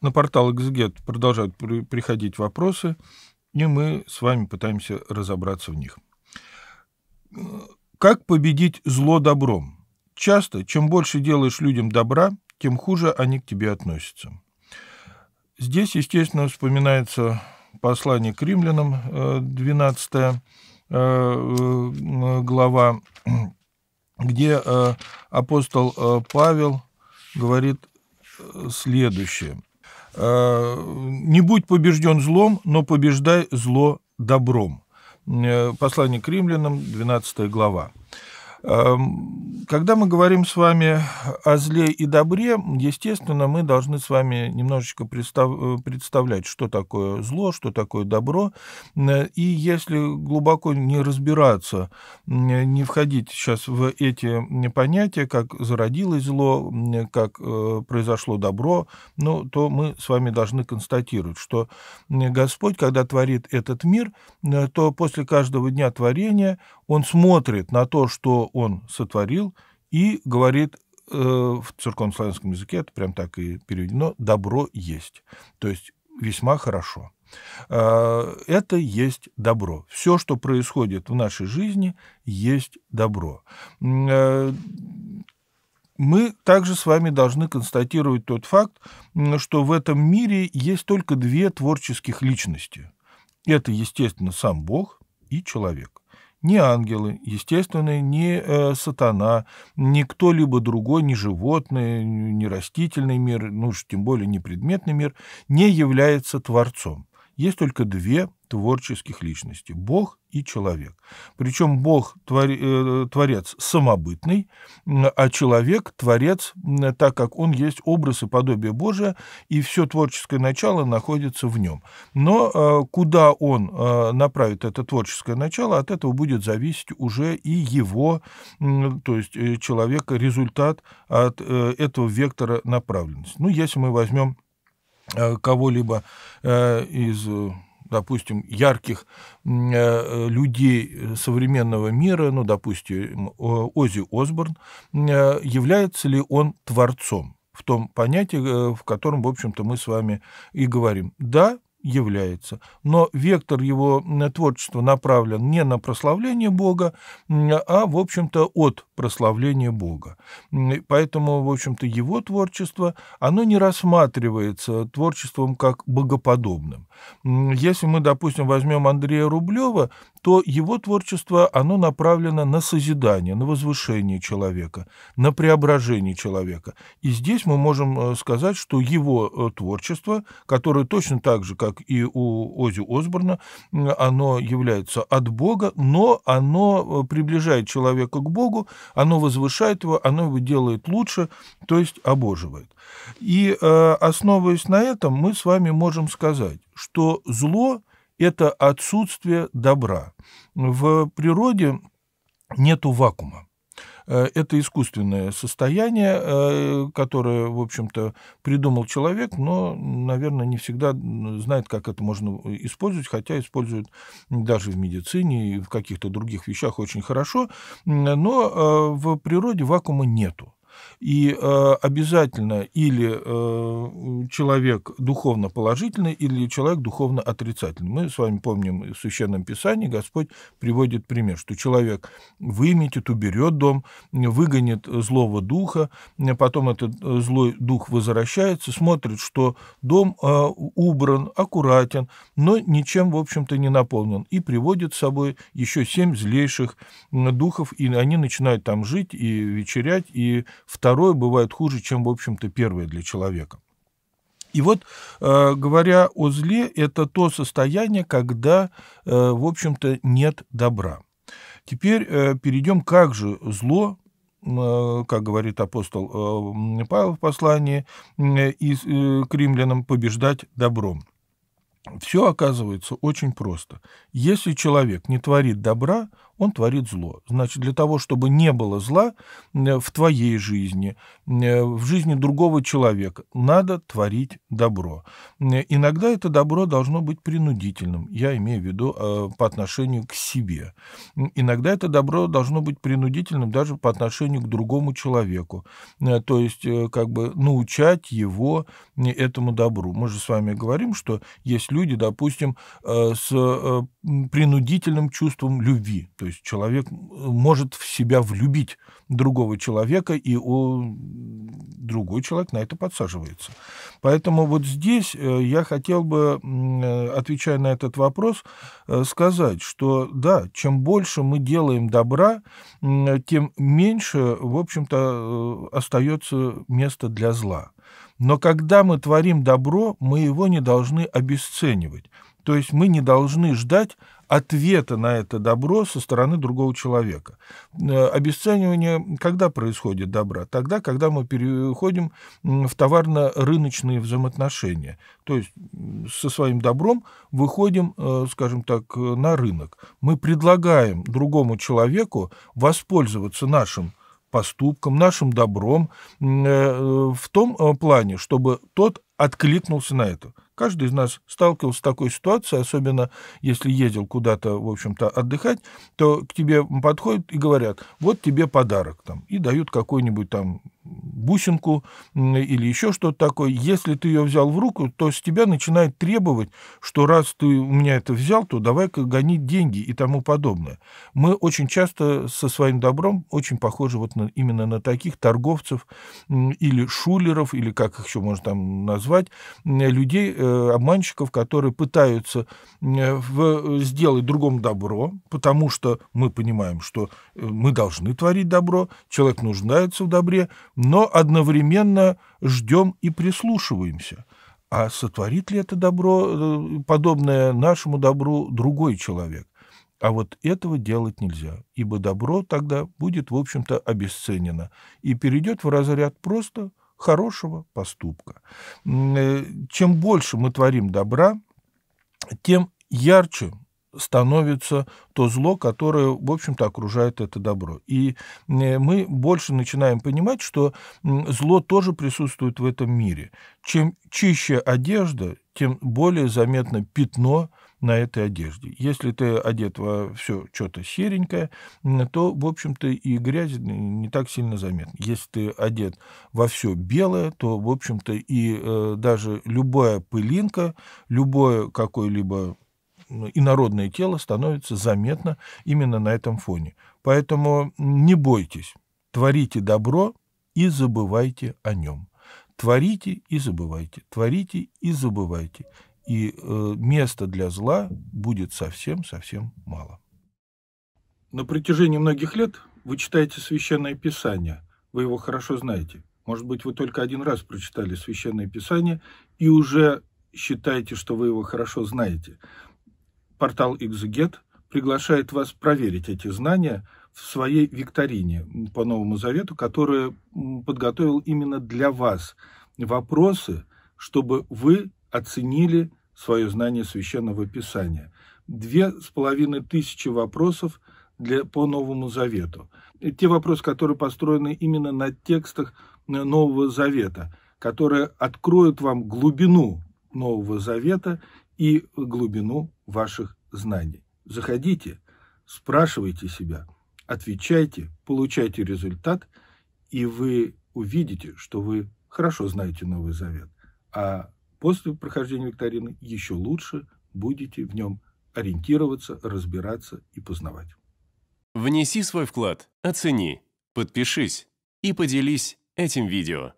На портал Exget продолжают при приходить вопросы, и мы с вами пытаемся разобраться в них. Как победить зло добром? Часто, чем больше делаешь людям добра, тем хуже они к тебе относятся. Здесь, естественно, вспоминается послание к римлянам, 12 э, э, э, глава, где апостол Павел говорит следующее. Э, «Не будь побежден злом, но побеждай зло добром». Э, послание к римлянам, 12 глава. Эм, когда мы говорим с вами о зле и добре, естественно, мы должны с вами немножечко э, представлять, что такое зло, что такое добро. И если глубоко не разбираться, не входить сейчас в эти понятия, как зародилось зло, как э, произошло добро, ну, то мы с вами должны констатировать, что Господь, когда творит этот мир, то после каждого дня творения он смотрит на то, что он сотворил, и говорит э, в церковнославянском языке, это прям так и переведено, «добро есть». То есть весьма хорошо. Э, это есть добро. Все, что происходит в нашей жизни, есть добро. Э, мы также с вами должны констатировать тот факт, что в этом мире есть только две творческих личности. Это, естественно, сам Бог и человек ни ангелы, естественно, ни э, сатана, ни кто-либо другой, ни животное, ни растительный мир, ну уж тем более не предметный мир, не является Творцом. Есть только две творческих личностей – Бог и человек. Причем Бог твори, э, – творец самобытный, а человек – творец, так как он есть образ и подобие Божие, и все творческое начало находится в нем. Но э, куда он э, направит это творческое начало, от этого будет зависеть уже и его, то есть человека, результат от этого вектора направленности. Ну, если мы возьмем кого-либо из допустим, ярких э, людей э, современного мира, ну, допустим, Ози Осборн, э, является ли он творцом? в том понятии, в котором, в общем-то, мы с вами и говорим. Да, является. Но вектор его творчества направлен не на прославление Бога, а, в общем-то, от прославления Бога. Поэтому, в общем-то, его творчество, оно не рассматривается творчеством как богоподобным. Если мы, допустим, возьмем Андрея Рублева, то его творчество, оно направлено на созидание, на возвышение человека, на преображение человека. И здесь мы можем э, сказать, что его э, творчество, которое точно так же, как и у Ози Осборна, оно является от Бога, но оно э, приближает человека к Богу, оно возвышает его, оно его делает лучше, то есть обоживает. И основываясь на этом, мы с вами можем сказать, что зло это отсутствие добра. В природе нету вакуума. Э, это искусственное состояние, э, которое, в общем-то, придумал человек, но, наверное, не всегда знает, как это можно использовать, хотя используют даже в медицине и в каких-то других вещах очень хорошо, но э, в природе вакуума нету. И э, обязательно или э, человек духовно положительный, или человек духовно отрицательный. Мы с вами помним в Священном Писании Господь приводит пример, что человек выметит, уберет дом, выгонит злого духа, потом этот э, злой дух возвращается, смотрит, что дом э, убран, аккуратен, но ничем, в общем-то, не наполнен, и приводит с собой еще семь злейших э, духов, и они начинают там жить и вечерять, и второе бывает хуже, чем, в общем-то, первое для человека. И вот, э, говоря о зле, это то состояние, когда, э, в общем-то, нет добра. Теперь э, перейдем, как же зло как говорит апостол Павел в послании и к римлянам, побеждать добром. Все оказывается очень просто. Если человек не творит добра, он творит зло. Значит, для того, чтобы не было зла э, в твоей жизни, э, в жизни другого человека, надо творить добро. Э, иногда это добро должно быть принудительным, я имею в виду по отношению к себе. Иногда это добро должно быть принудительным даже по отношению к другому человеку. То есть, как бы научать его этому добру. Мы же с вами говорим, что есть люди, допустим, с принудительным чувством любви. То есть человек э, может в себя влюбить другого человека, и о, другой человек на это подсаживается. Поэтому вот здесь э, я хотел бы, э, отвечая на этот вопрос, сказать, что да, чем больше мы делаем добра, тем меньше, в общем-то, остается места для зла. Но когда мы творим добро, мы его не должны обесценивать. То есть мы не должны ждать ответа на это добро со стороны другого человека. Э, обесценивание когда происходит добра? Тогда, когда мы переходим в товарно-рыночные взаимоотношения. То есть со своим добром выходим, э, скажем так, э, на рынок. Мы предлагаем другому человеку воспользоваться нашим поступком, нашим добром в том плане, чтобы тот откликнулся на это. Каждый из нас сталкивался с такой ситуацией, особенно если ездил куда-то, в общем-то, отдыхать, то к тебе подходят и говорят, вот тебе подарок там, и дают какой-нибудь там бусинку или еще что-то такое. Если ты ее взял в руку, то с тебя начинает требовать, что раз ты у меня это взял, то давай-ка гонить деньги и тому подобное. Мы очень часто со своим добром очень похожи вот на, именно на таких торговцев или шулеров, или как их еще можно там назвать, людей, э, обманщиков, которые пытаются в, сделать другому добро, потому что мы понимаем, что э, мы должны творить добро, человек нуждается в добре, но одновременно ждем и прислушиваемся. А сотворит ли это добро, э, подобное нашему добру, другой человек? А вот этого делать нельзя, ибо добро тогда будет, в общем-то, обесценено и перейдет в разряд просто хорошего поступка. Э, чем больше мы творим добра, тем ярче становится то зло, которое, в общем-то, окружает это добро. И э, мы больше начинаем понимать, что зло тоже присутствует в этом мире. Чем чище одежда, тем более заметно пятно на этой одежде. Если ты одет во все что-то серенькое, то, в общем-то, и грязь не так сильно заметна. Если ты одет во все белое, то, в общем-то, и э, даже любая пылинка, любое какое-либо инородное тело становится заметно именно на этом фоне. Поэтому не бойтесь, творите добро и забывайте о нем. Творите и забывайте, творите и забывайте. И э, места для зла будет совсем-совсем мало. На протяжении многих лет вы читаете Священное Писание, вы его хорошо знаете. Может быть, вы только один раз прочитали Священное Писание и уже считаете, что вы его хорошо знаете портал «Экзегет» e приглашает вас проверить эти знания в своей викторине по Новому Завету, которую подготовил именно для вас вопросы, чтобы вы оценили свое знание Священного Писания. Две с половиной тысячи вопросов для, по Новому Завету. И те вопросы, которые построены именно на текстах э, Нового Завета, которые откроют вам глубину Нового Завета и глубину ваших знаний. Заходите, спрашивайте себя, отвечайте, получайте результат, и вы увидите, что вы хорошо знаете Новый Завет, а после прохождения викторины еще лучше будете в нем ориентироваться, разбираться и познавать. Внеси свой вклад, оцени, подпишись и поделись этим видео.